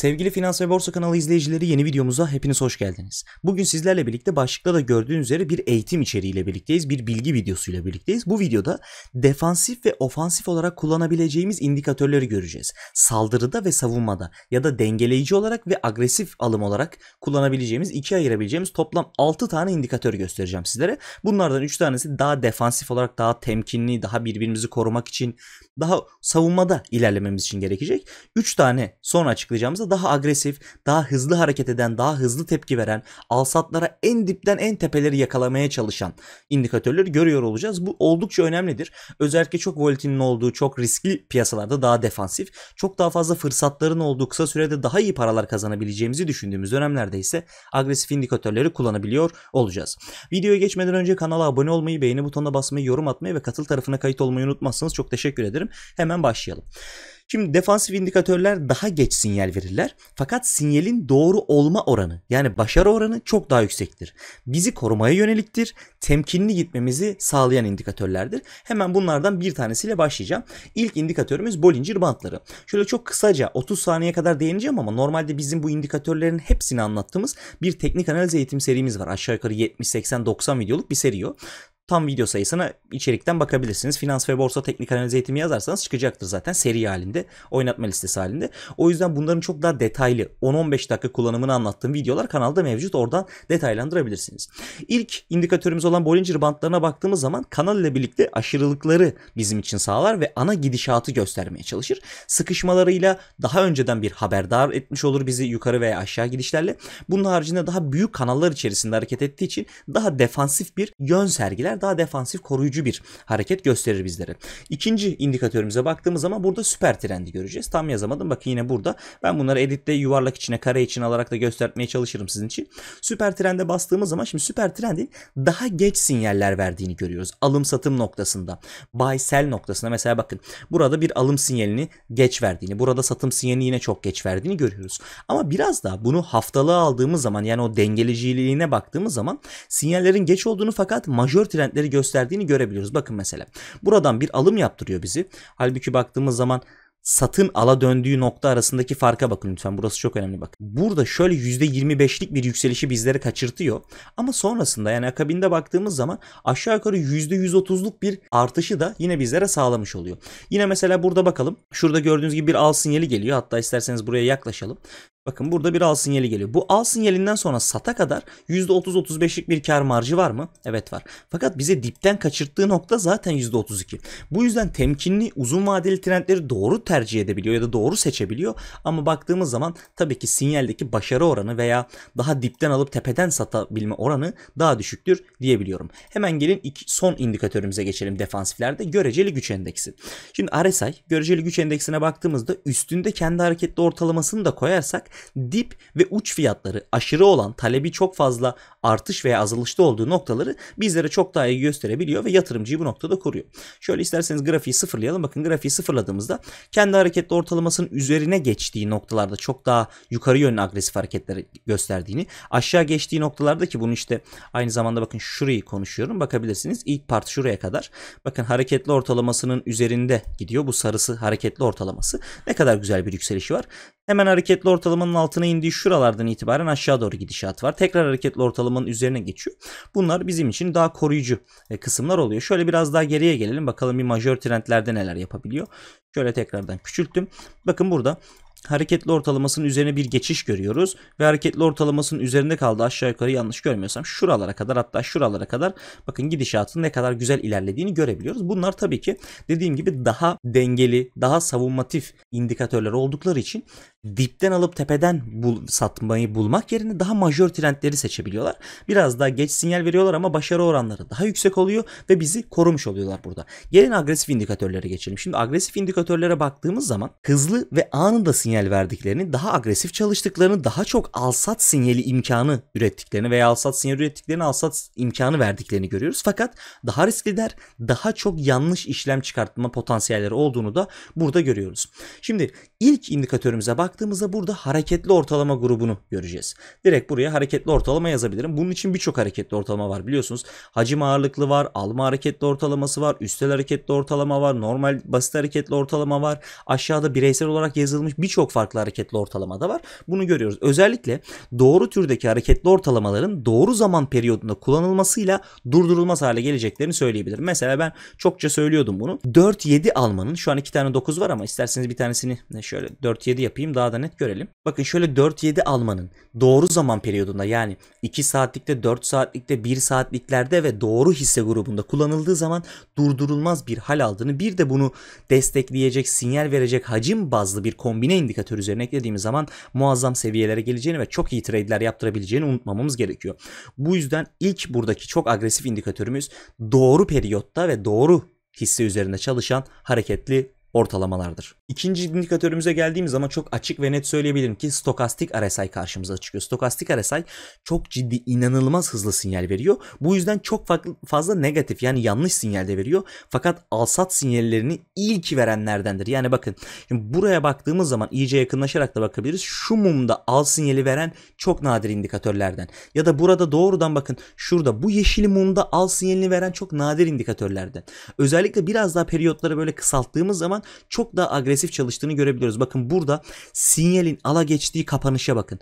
Sevgili Finans ve Borsa kanalı izleyicileri yeni videomuza hepiniz hoş geldiniz. Bugün sizlerle birlikte başlıkta da gördüğünüz üzere bir eğitim içeriğiyle birlikteyiz, bir bilgi videosuyla birlikteyiz. Bu videoda defansif ve ofansif olarak kullanabileceğimiz indikatörleri göreceğiz. Saldırıda ve savunmada ya da dengeleyici olarak ve agresif alım olarak kullanabileceğimiz, ikiye ayırabileceğimiz toplam 6 tane indikatör göstereceğim sizlere. Bunlardan 3 tanesi daha defansif olarak daha temkinli, daha birbirimizi korumak için daha savunmada ilerlememiz için gerekecek. 3 tane sonra açıklayacağımızda daha agresif, daha hızlı hareket eden, daha hızlı tepki veren, alsatlara en dipten en tepeleri yakalamaya çalışan indikatörleri görüyor olacağız. Bu oldukça önemlidir. Özellikle çok volatilin olduğu, çok riskli piyasalarda daha defansif, çok daha fazla fırsatların olduğu, kısa sürede daha iyi paralar kazanabileceğimizi düşündüğümüz dönemlerde ise agresif indikatörleri kullanabiliyor olacağız. Videoya geçmeden önce kanala abone olmayı, beğeni butonuna basmayı, yorum atmayı ve katıl tarafına kayıt olmayı unutmazsanız çok teşekkür ederim istiyorum. Hemen başlayalım. Şimdi defansif indikatörler daha geç sinyal verirler. Fakat sinyalin doğru olma oranı yani başarı oranı çok daha yüksektir. Bizi korumaya yöneliktir. Temkinli gitmemizi sağlayan indikatörlerdir. Hemen bunlardan bir tanesiyle başlayacağım. İlk indikatörümüz Bollinger Bandları. Şöyle çok kısaca 30 saniye kadar değineceğim ama normalde bizim bu indikatörlerin hepsini anlattığımız bir teknik analiz eğitim serimiz var. Aşağı yukarı 70, 80, 90 videoluk bir seri o tam video sayısına içerikten bakabilirsiniz. Finans ve borsa teknik analiz eğitimi yazarsanız çıkacaktır zaten seri halinde, oynatma listesi halinde. O yüzden bunların çok daha detaylı 10-15 dakika kullanımını anlattığım videolar kanalda mevcut. Oradan detaylandırabilirsiniz. İlk indikatörümüz olan Bollinger bandlarına baktığımız zaman kanal ile birlikte aşırılıkları bizim için sağlar ve ana gidişatı göstermeye çalışır. Sıkışmalarıyla daha önceden bir haberdar etmiş olur bizi yukarı veya aşağı gidişlerle. Bunun haricinde daha büyük kanallar içerisinde hareket ettiği için daha defansif bir yön sergiler daha defansif koruyucu bir hareket gösterir bizlere. İkinci indikatörümüze baktığımız zaman burada süper trendi göreceğiz. Tam yazamadım bakın yine burada. Ben bunları editte yuvarlak içine kare için alarak da göstermeye çalışırım sizin için. Süper trende bastığımız zaman şimdi süper trendin daha geç sinyaller verdiğini görüyoruz. Alım satım noktasında, buy sell noktasında mesela bakın burada bir alım sinyalini geç verdiğini, burada satım sinyalini yine çok geç verdiğini görüyoruz. Ama biraz daha bunu haftalığa aldığımız zaman yani o dengeleciliğine baktığımız zaman sinyallerin geç olduğunu fakat majör trend trendleri gösterdiğini görebiliyoruz. Bakın mesela buradan bir alım yaptırıyor bizi. Halbuki baktığımız zaman satın ala döndüğü nokta arasındaki farka bakın lütfen. Burası çok önemli bak. Burada şöyle %25'lik bir yükselişi bizlere kaçırtıyor. Ama sonrasında yani akabinde baktığımız zaman aşağı yukarı %130'luk bir artışı da yine bizlere sağlamış oluyor. Yine mesela burada bakalım. Şurada gördüğünüz gibi bir al sinyali geliyor. Hatta isterseniz buraya yaklaşalım. Bakın burada bir al sinyali geliyor. Bu al sinyalinden sonra sata kadar %30-35'lik bir kar marjı var mı? Evet var. Fakat bize dipten kaçırttığı nokta zaten %32. Bu yüzden temkinli uzun vadeli trendleri doğru tercih edebiliyor ya da doğru seçebiliyor. Ama baktığımız zaman tabii ki sinyaldeki başarı oranı veya daha dipten alıp tepeden satabilme oranı daha düşüktür diyebiliyorum. Hemen gelin iki, son indikatörümüze geçelim defansiflerde. Göreceli güç endeksi. Şimdi RSI göreceli güç endeksine baktığımızda üstünde kendi hareketli ortalamasını da koyarsak dip ve uç fiyatları aşırı olan talebi çok fazla artış veya azalışta olduğu noktaları bizlere çok daha iyi gösterebiliyor ve yatırımcıyı bu noktada koruyor. Şöyle isterseniz grafiği sıfırlayalım. Bakın grafiği sıfırladığımızda kendi hareketli ortalamasının üzerine geçtiği noktalarda çok daha yukarı yönlü agresif hareketleri gösterdiğini, aşağı geçtiği noktalarda ki bunu işte aynı zamanda bakın şurayı konuşuyorum. Bakabilirsiniz ilk part şuraya kadar. Bakın hareketli ortalamasının üzerinde gidiyor. Bu sarısı hareketli ortalaması. Ne kadar güzel bir yükselişi var. Hemen hareketli ortalamanın altına indiği şuralardan itibaren aşağı doğru gidişat var. Tekrar hareketli ortalamanın üzerine geçiyor. Bunlar bizim için daha koruyucu e, kısımlar oluyor. Şöyle biraz daha geriye gelelim. Bakalım bir majör trendlerde neler yapabiliyor. Şöyle tekrardan küçülttüm. Bakın burada hareketli ortalamasının üzerine bir geçiş görüyoruz ve hareketli ortalamasının üzerinde kaldı aşağı yukarı yanlış görmüyorsam şuralara kadar hatta şuralara kadar bakın gidişatın ne kadar güzel ilerlediğini görebiliyoruz. Bunlar tabii ki dediğim gibi daha dengeli, daha savunmatif indikatörler oldukları için dipten alıp tepeden bul, satmayı bulmak yerine daha majör trendleri seçebiliyorlar. Biraz daha geç sinyal veriyorlar ama başarı oranları daha yüksek oluyor ve bizi korumuş oluyorlar burada. Gelin agresif indikatörlere geçelim. Şimdi agresif indikatörlere baktığımız zaman hızlı ve anında sinyal verdiklerini, daha agresif çalıştıklarını, daha çok alsat sinyali imkanı ürettiklerini veya alsat sinyali ürettiklerini, alsat imkanı verdiklerini görüyoruz. Fakat daha riskliler, daha çok yanlış işlem çıkartma potansiyelleri olduğunu da burada görüyoruz. Şimdi ilk indikatörümüze bak baktığımızda burada hareketli ortalama grubunu göreceğiz. Direkt buraya hareketli ortalama yazabilirim. Bunun için birçok hareketli ortalama var biliyorsunuz. Hacim ağırlıklı var, alma hareketli ortalaması var, üstel hareketli ortalama var, normal basit hareketli ortalama var. Aşağıda bireysel olarak yazılmış birçok farklı hareketli ortalama da var. Bunu görüyoruz. Özellikle doğru türdeki hareketli ortalamaların doğru zaman periyodunda kullanılmasıyla durdurulmaz hale geleceklerini söyleyebilirim. Mesela ben çokça söylüyordum bunu. 4-7 almanın şu an iki tane 9 var ama isterseniz bir tanesini şöyle 4-7 yapayım daha da net görelim. Bakın şöyle 4-7 almanın doğru zaman periyodunda yani 2 saatlikte, 4 saatlikte, 1 saatliklerde ve doğru hisse grubunda kullanıldığı zaman durdurulmaz bir hal aldığını bir de bunu destekleyecek, sinyal verecek hacim bazlı bir kombine indikatör üzerine eklediğimiz zaman muazzam seviyelere geleceğini ve çok iyi trade'ler yaptırabileceğini unutmamamız gerekiyor. Bu yüzden ilk buradaki çok agresif indikatörümüz doğru periyotta ve doğru hisse üzerinde çalışan hareketli ortalamalardır. İkinci indikatörümüze geldiğimiz zaman çok açık ve net söyleyebilirim ki stokastik RSI karşımıza çıkıyor. Stokastik RSI çok ciddi inanılmaz hızlı sinyal veriyor. Bu yüzden çok fazla negatif yani yanlış sinyal de veriyor. Fakat alsat sinyallerini ilk verenlerdendir. Yani bakın şimdi buraya baktığımız zaman iyice yakınlaşarak da bakabiliriz. Şu mumda al sinyali veren çok nadir indikatörlerden. Ya da burada doğrudan bakın şurada bu yeşil mumda al sinyalini veren çok nadir indikatörlerden. Özellikle biraz daha periyotları böyle kısalttığımız zaman çok daha agresif çalıştığını görebiliyoruz. Bakın burada sinyalin ala geçtiği kapanışa bakın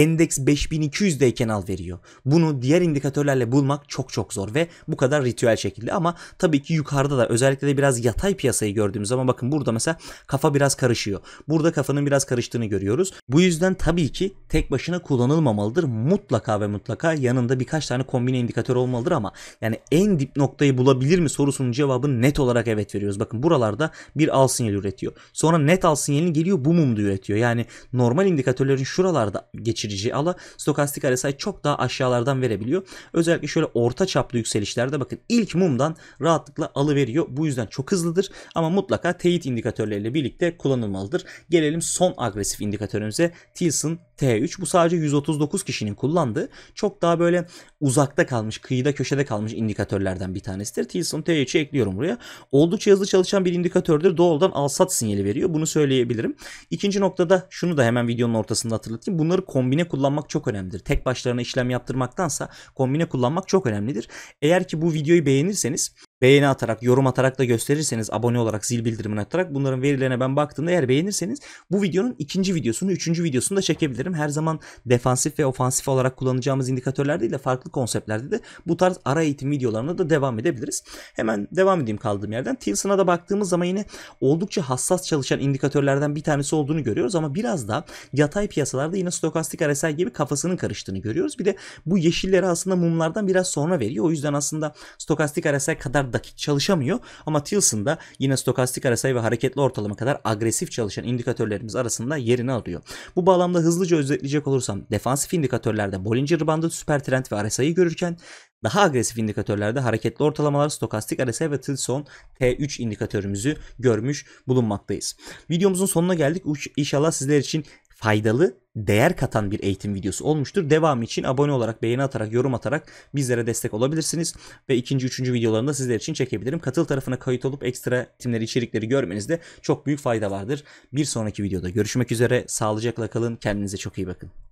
endeks 5200'deyken al veriyor. Bunu diğer indikatörlerle bulmak çok çok zor ve bu kadar ritüel şekilde ama tabii ki yukarıda da özellikle de biraz yatay piyasayı gördüğümüz zaman bakın burada mesela kafa biraz karışıyor. Burada kafanın biraz karıştığını görüyoruz. Bu yüzden tabii ki tek başına kullanılmamalıdır. Mutlaka ve mutlaka yanında birkaç tane kombine indikatör olmalıdır ama yani en dip noktayı bulabilir mi sorusunun cevabını net olarak evet veriyoruz. Bakın buralarda bir al sinyali üretiyor. Sonra net al sinyalini geliyor bu mumda üretiyor. Yani normal indikatörlerin şuralarda geçir geçirici ala stokastik RSI çok daha aşağılardan verebiliyor. Özellikle şöyle orta çaplı yükselişlerde bakın ilk mumdan rahatlıkla alı veriyor Bu yüzden çok hızlıdır ama mutlaka teyit indikatörleriyle birlikte kullanılmalıdır. Gelelim son agresif indikatörümüze Tilson T3 bu sadece 139 kişinin kullandığı çok daha böyle uzakta kalmış, kıyıda köşede kalmış indikatörlerden bir tanesidir. Tilson T3'ü ekliyorum buraya. Oldukça hızlı çalışan bir indikatördür. Doğrudan alsat sinyali veriyor. Bunu söyleyebilirim. İkinci noktada şunu da hemen videonun ortasında hatırlatayım. Bunları kombine kullanmak çok önemlidir. Tek başlarına işlem yaptırmaktansa kombine kullanmak çok önemlidir. Eğer ki bu videoyu beğenirseniz beğeni atarak, yorum atarak da gösterirseniz, abone olarak, zil bildirimini atarak bunların verilerine ben baktığımda eğer beğenirseniz bu videonun ikinci videosunu, üçüncü videosunu da çekebilirim. Her zaman defansif ve ofansif olarak kullanacağımız indikatörler değil de farklı konseptlerde de bu tarz ara eğitim videolarına da devam edebiliriz. Hemen devam edeyim kaldığım yerden. Tilson'a da baktığımız zaman yine oldukça hassas çalışan indikatörlerden bir tanesi olduğunu görüyoruz ama biraz da yatay piyasalarda yine stokastik RSI gibi kafasının karıştığını görüyoruz. Bir de bu yeşilleri aslında mumlardan biraz sonra veriyor. O yüzden aslında stokastik RSI kadar dakik çalışamıyor ama Tilson'da yine stokastik arasayı ve hareketli ortalama kadar agresif çalışan indikatörlerimiz arasında yerini alıyor. Bu bağlamda hızlıca özetleyecek olursam defansif indikatörlerde Bollinger Bandı, süper trend ve RSI'yi görürken daha agresif indikatörlerde hareketli ortalamalar, stokastik RSI ve Tilson T3 indikatörümüzü görmüş bulunmaktayız. Videomuzun sonuna geldik. İnşallah sizler için faydalı, değer katan bir eğitim videosu olmuştur. Devamı için abone olarak, beğeni atarak, yorum atarak bizlere destek olabilirsiniz. Ve ikinci, üçüncü videolarını da sizler için çekebilirim. Katıl tarafına kayıt olup ekstra timleri, içerikleri görmenizde çok büyük fayda vardır. Bir sonraki videoda görüşmek üzere. Sağlıcakla kalın. Kendinize çok iyi bakın.